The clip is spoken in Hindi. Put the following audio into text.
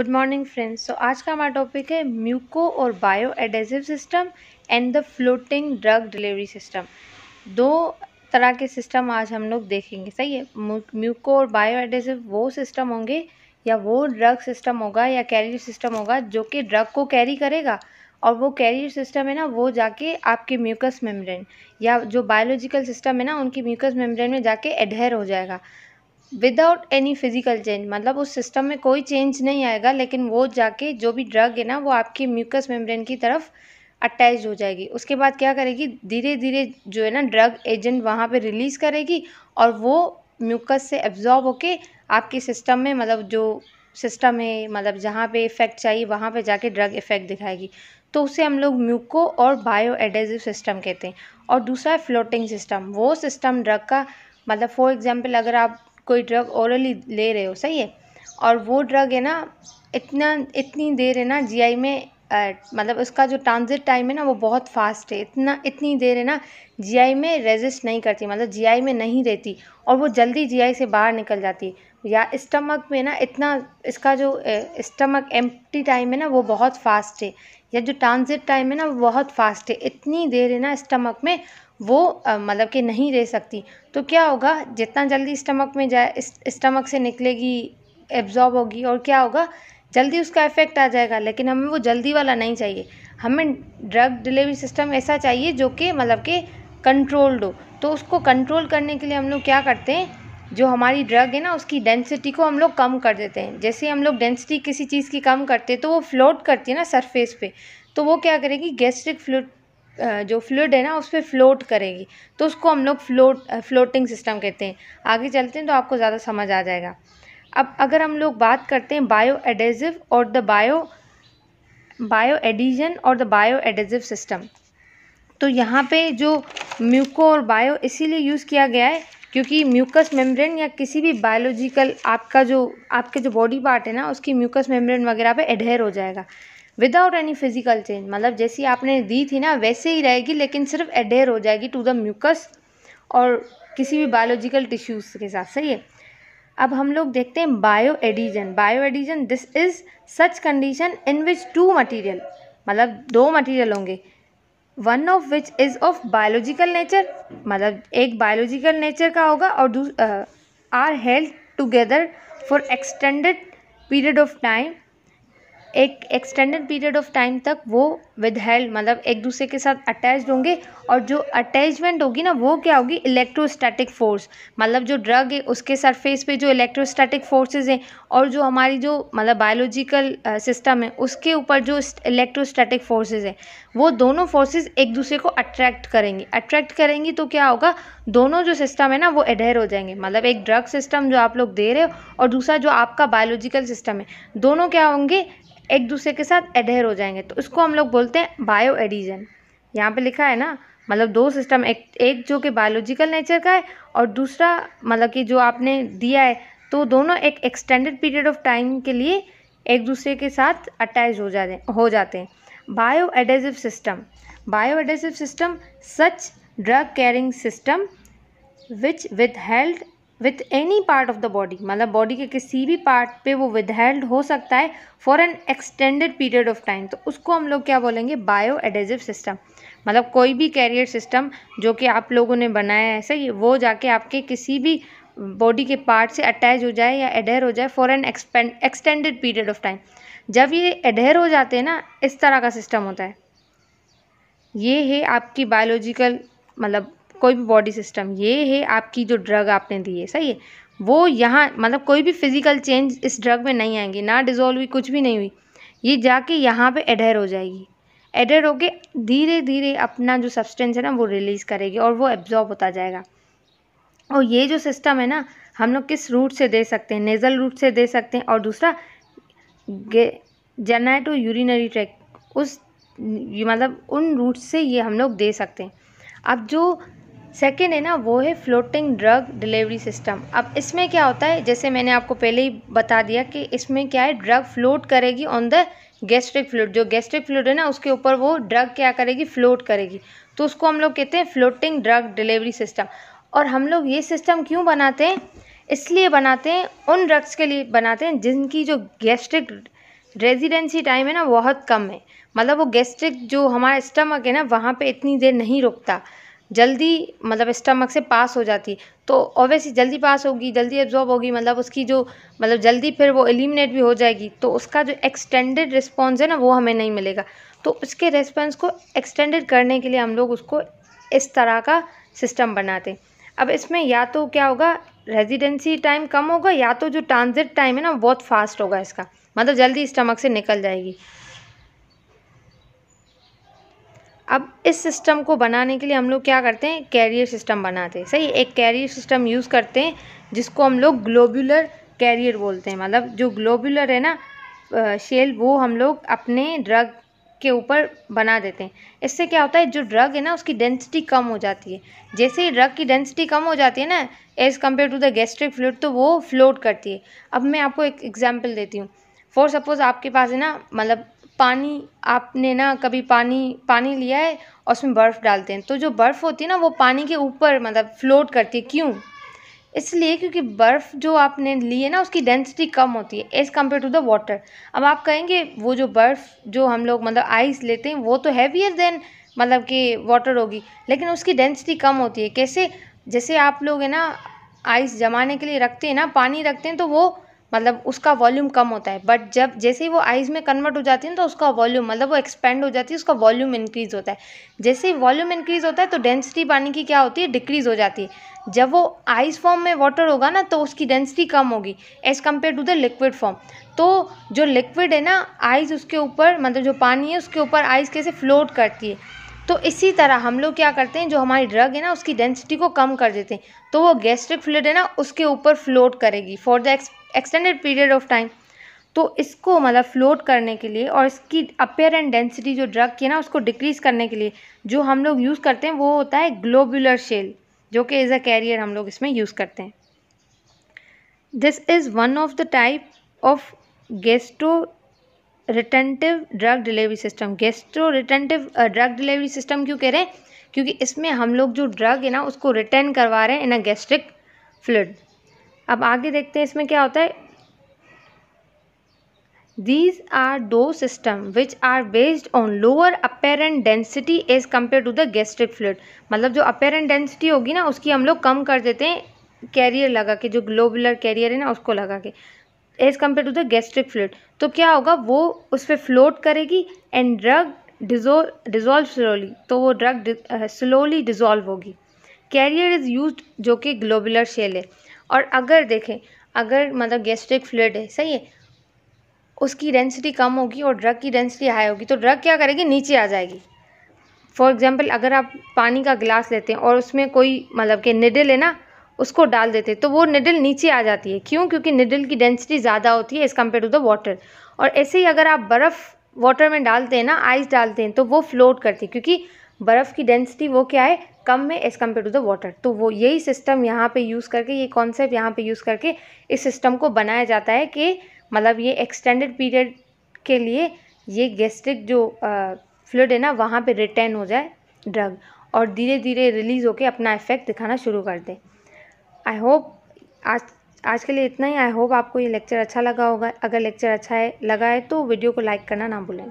गुड मॉर्निंग फ्रेंड्स तो आज का हमारा टॉपिक है म्यूको और bioadhesive system and the floating drug delivery system दो तरह के सिस्टम आज हम लोग देखेंगे सही है म्यूको और बायो एडेसिव वो सिस्टम होंगे या वो ड्रग सिस्टम होगा या कैरियर सिस्टम होगा जो कि ड्रग को कैरी करेगा और वो कैरियर सिस्टम है ना वो जाके आपके म्यूकस मेम्ब्रेन या जो बायोलॉजिकल सिस्टम है ना उनकी म्यूकस मेम्ब्रेन में जाके एडहेर हो जाएगा विदाउट एनी फिजिकल चेंज मतलब उस सिस्टम में कोई चेंज नहीं आएगा लेकिन वो जाके जो भी ड्रग है ना वो आपकी म्यूकस मेम्ब्रेन की तरफ अटैच हो जाएगी उसके बाद क्या करेगी धीरे धीरे जो है ना ड्रग एजेंट वहाँ पे रिलीज़ करेगी और वो म्यूकस से एब्जॉर्ब होके आपके सिस्टम में मतलब जो सिस्टम है मतलब जहाँ पे इफ़ेक्ट चाहिए वहाँ पे जाके ड्रग इफ़ेक्ट दिखाएगी तो उसे हम लोग म्यूको और बायो एडेजिव सिस्टम कहते हैं और दूसरा फ्लोटिंग सिस्टम वो सिस्टम ड्रग का मतलब फॉर एग्ज़ाम्पल अगर आप कोई ड्रग औरली ले रहे हो सही है और वो ड्रग है ना इतना इतनी देर है ना जीआई में आ, मतलब उसका जो ट्रांजिट टाइम है ना वो बहुत फास्ट है इतना इतनी देर है ना जीआई में रेजिस्ट नहीं करती मतलब जीआई में नहीं रहती और वो जल्दी जीआई से बाहर निकल जाती या स्टमक में ना इतना इसका जो स्टमक एम्प्टी टाइम है ना वो बहुत फास्ट है या जो ट्रांजिट टाइम है ना वो बहुत फास्ट है इतनी देर है ना स्टमक में वो मतलब कि नहीं रह सकती तो क्या होगा जितना जल्दी स्टमक में जाए स्टमक से निकलेगी एब्ज़ॉर्ब होगी और क्या होगा जल्दी उसका इफ़ेक्ट आ जाएगा लेकिन हमें वो जल्दी वाला नहीं चाहिए हमें ड्रग डिलीवरी सिस्टम ऐसा चाहिए जो कि मतलब कि कंट्रोल्ड हो तो उसको कंट्रोल करने के लिए हम लोग क्या करते हैं जो हमारी ड्रग है ना उसकी डेंसिटी को हम लोग कम कर देते हैं जैसे हम लोग डेंसिटी किसी चीज़ की कम करते हैं तो वो फ्लोट करती है ना सरफेस पे तो वो क्या करेगी गैस्ट्रिक फ्लूड जो फ्लूड है ना उस पर फ्लोट करेगी तो उसको हम लोग फ्लोट फ्लोटिंग सिस्टम कहते हैं आगे चलते हैं तो आपको ज़्यादा समझ आ जाएगा अब अगर हम लोग बात करते हैं बायो एडेजिव और द बायो बायो एडिजन और द बायो एडेजिव सिस्टम तो यहाँ पे जो म्यूको और बायो इसीलिए यूज़ किया गया है क्योंकि म्यूकस मेम्ब्रेन या किसी भी बायोलॉजिकल आपका जो आपके जो बॉडी पार्ट है ना उसकी म्यूकस मेम्ब्रेन वगैरह पे एडहेयर हो जाएगा विदाउट एनी फिजिकल चेंज मतलब जैसी आपने दी थी ना वैसे ही रहेगी लेकिन सिर्फ एडेयर हो जाएगी टू द म्यूकस और किसी भी बायोलॉजिकल टिश्यूज़ के साथ सही है अब हम लोग देखते हैं bioadhesion bioadhesion this is such condition in which two material मतलब दो मटीरियल होंगे one of which is of biological nature मतलब एक बायोलॉजिकल नेचर का होगा और are held together for extended period of time एक एक्सटेंडेड पीरियड ऑफ टाइम तक वो विद हेल्प मतलब एक दूसरे के साथ अटैच होंगे और जो अटैचमेंट होगी ना वो क्या होगी इलेक्ट्रोस्टैटिक फोर्स मतलब जो ड्रग है उसके सरफेस पे जो इलेक्ट्रोस्टैटिक फोर्सेज हैं और जो हमारी जो मतलब बायोलॉजिकल सिस्टम है उसके ऊपर जो इलेक्ट्रोस्टैटिक फोर्सेज हैं वो दोनों फोर्सेज एक दूसरे को अट्रैक्ट करेंगी अट्रैक्ट करेंगी तो क्या होगा दोनों जो सिस्टम है ना वो एडहर हो जाएंगे मतलब एक ड्रग सिस्टम जो आप लोग दे रहे हो और दूसरा जो आपका बायोलॉजिकल सिस्टम है दोनों क्या होंगे एक दूसरे के साथ एडहेर हो जाएंगे तो इसको हम लोग बोलते हैं बायो एडिजन यहाँ पर लिखा है ना मतलब दो सिस्टम एक एक जो कि बायोलॉजिकल नेचर का है और दूसरा मतलब कि जो आपने दिया है तो दोनों एक एक्सटेंडेड पीरियड ऑफ टाइम के लिए एक दूसरे के साथ अटैच हो जाते हो जाते हैं bioadhesive system bioadhesive system such drug carrying system which withheld with any part of the body मतलब बॉडी के किसी भी पार्ट पे वो विदहेल्ड हो सकता है for an extended period of time तो उसको हम लोग क्या बोलेंगे बायो एडेजिव सिस्टम मतलब कोई भी कैरियर सिस्टम जो कि आप लोगों ने बनाया है सही वो जाके आपके किसी भी बॉडी के पार्ट से अटैच हो जाए या एडेर हो जाए for an extended period of time जब ये एडेर हो जाते हैं ना इस तरह का सिस्टम होता है ये है आपकी बायोलॉजिकल मतलब कोई भी बॉडी सिस्टम ये है आपकी जो ड्रग आपने दी है सही है वो यहाँ मतलब कोई भी फिजिकल चेंज इस ड्रग में नहीं आएंगी ना डिज़ोल्व हुई कुछ भी नहीं हुई ये जाके यहाँ पे एडहर हो जाएगी एडहर होके धीरे धीरे अपना जो सब्सटेंस है ना वो रिलीज़ करेगी और वो एब्जॉर्ब होता जाएगा और ये जो सिस्टम है ना हम लोग किस रूट से दे सकते हैं नेज़ल रूट से दे सकते हैं और दूसरा जेनाइटो यूरिनरी ट्रैक उस मतलब उन रूट से ये हम लोग दे सकते हैं अब जो सेकेंड है ना वो है फ्लोटिंग ड्रग डिलीवरी सिस्टम अब इसमें क्या होता है जैसे मैंने आपको पहले ही बता दिया कि इसमें क्या है ड्रग फ्लोट करेगी ऑन द गैस्ट्रिक फ्लूड जो गैस्ट्रिक फ्लूड है ना उसके ऊपर वो ड्रग क्या करेगी फ्लोट करेगी तो उसको हम लोग कहते हैं फ्लोटिंग ड्रग डिलीवरी सिस्टम और हम लोग ये सिस्टम क्यों बनाते हैं इसलिए बनाते हैं उन ड्रग्स के लिए बनाते हैं जिनकी जो गैस्ट्रिक रेजिडेंसी टाइम है ना बहुत कम है मतलब वो गैस्ट्रिक जो हमारा स्टमक है ना वहाँ पे इतनी देर नहीं रुकता जल्दी मतलब स्टमक से पास हो जाती है तो ऑब्वियसली जल्दी पास होगी जल्दी एब्जॉर्ब होगी मतलब उसकी जो मतलब जल्दी फिर वो एलिमिनेट भी हो जाएगी तो उसका जो एक्सटेंडेड रिस्पॉन्स है ना वो हमें नहीं मिलेगा तो उसके रिस्पॉन्स को एक्सटेंडेड करने के लिए हम लोग उसको इस तरह का सिस्टम बनाते अब इसमें या तो क्या होगा रेजिडेंसी टाइम कम होगा या तो जो ट्रांजिट टाइम है ना बहुत फास्ट होगा इसका मतलब जल्दी स्टमक से निकल जाएगी अब इस सिस्टम को बनाने के लिए हम लोग क्या करते हैं कैरियर सिस्टम बनाते हैं सही एक कैरियर सिस्टम यूज़ करते हैं जिसको हम लोग ग्लोबुलर कैरियर बोलते हैं मतलब जो ग्लोबुलर है ना शेल वो हम लोग अपने ड्रग के ऊपर बना देते हैं इससे क्या होता है जो ड्रग है ना उसकी डेंसिटी कम हो जाती है जैसे ही ड्रग की डेंसिटी कम हो जाती है ना as compare to the gastric fluid तो वो फ्लोट करती है अब मैं आपको एक एग्जाम्पल देती हूँ फॉर सपोज़ आपके पास है ना मतलब पानी आपने ना कभी पानी पानी लिया है और उसमें बर्फ़ डालते हैं तो जो बर्फ़ होती है ना वो पानी के ऊपर मतलब फ्लोट करती है क्यों इसलिए क्योंकि बर्फ़ जो आपने ली है ना उसकी डेंसिटी कम होती है as compare to the water अब आप कहेंगे वो जो बर्फ़ जो हम लोग मतलब आइस लेते हैं वो तो हैवियर देन मतलब कि वाटर होगी लेकिन उसकी डेंसिटी कम होती है कैसे जैसे आप लोग है ना आइस जमाने के लिए रखते हैं ना पानी रखते हैं तो वो मतलब उसका वॉल्यूम कम होता है बट जब जैसे ही वो आइज़ में कन्वर्ट हो जाती है तो उसका वॉल्यूम मतलब वो एक्सपेंड हो जाती है उसका वॉल्यूम इंक्रीज़ होता है जैसे ही वॉल्यूम इंक्रीज़ होता है तो डेंसिटी पानी की क्या होती है डिक्रीज़ हो जाती है जब वो आइस फॉर्म में वाटर होगा ना तो उसकी डेंसिटी कम होगी as compare to the liquid form तो जो लिक्विड है ना आइस उसके ऊपर मतलब जो पानी है उसके ऊपर आइस कैसे फ्लोट करती है तो इसी तरह हम लोग क्या करते हैं जो हमारी ड्रग है ना उसकी डेंसिटी को कम कर देते हैं तो वो गैस्ट्रिक फ्लूड है ना उसके ऊपर फ्लोट करेगी for the extended period of time तो इसको मतलब फ्लोट करने के लिए और इसकी अपेयर एंड डेंसिटी जो ड्रग की है ना उसको डिक्रीज़ करने के लिए जो हम लोग यूज़ करते हैं वो होता है ग्लोबुलर शेल जो कि एज अ कैरियर हम लोग इसमें यूज़ करते हैं this is one of the type of gastro retentive drug delivery system gastro retentive drug delivery system क्यों कह रहे हैं क्योंकि इसमें हम लोग जो ड्रग है ना उसको रिटेन करवा रहे हैं इन अ गैस्ट्रिक फ्लूड अब आगे देखते हैं इसमें क्या होता है दीज आर दो system which are based on lower apparent density as compare to the gastric fluid मतलब जो अपेरेंट डेंसिटी होगी ना उसकी हम लोग कम कर देते हैं कैरियर लगा के जो ग्लोबुलर कैरियर है ना उसको लगा के as compare to the gastric fluid तो क्या होगा वो उस पर फ्लोट करेगी and drug dissolve dissolve slowly तो वो ड्रग स्लोली डिजोल्व होगी कैरियर इज़ यूज जो कि ग्लोबुलर शेल है और अगर देखें अगर मतलब गैस्ट्रिक फ्लूड है सही है उसकी डेंसिटी कम होगी और ड्रग की डेंसिटी हाई होगी तो ड्रग क्या करेगी नीचे आ जाएगी फॉर एग्ज़ाम्पल अगर आप पानी का गिलास लेते हैं और उसमें कोई मतलब के निडल है ना उसको डाल देते तो वो निडल नीचे आ जाती है क्यों क्योंकि निडल की डेंसिटी ज़्यादा होती है as compare to the water और ऐसे ही अगर आप बर्फ़ वाटर में डालते हैं ना आइस डालते हैं तो वो फ्लोट करती है क्योंकि बर्फ़ की डेंसिटी वो क्या है कम है as compare to the water तो वो यही सिस्टम यहाँ पे यूज़ करके ये कॉन्सेप्ट यहाँ पे यूज़ करके इस सिस्टम को बनाया जाता है कि मतलब ये एक्सटेंडेड पीरियड के लिए ये गैस्ट्रिक जो फ्लूड है ना वहाँ पे रिटेन हो जाए ड्रग और धीरे धीरे रिलीज़ होकर अपना इफ़ेक्ट दिखाना शुरू कर दें आई होप आज आज के लिए इतना ही आई होप आपको ये लेक्चर अच्छा लगा होगा अगर लेक्चर अच्छा है लगा है तो वीडियो को लाइक करना ना भूलें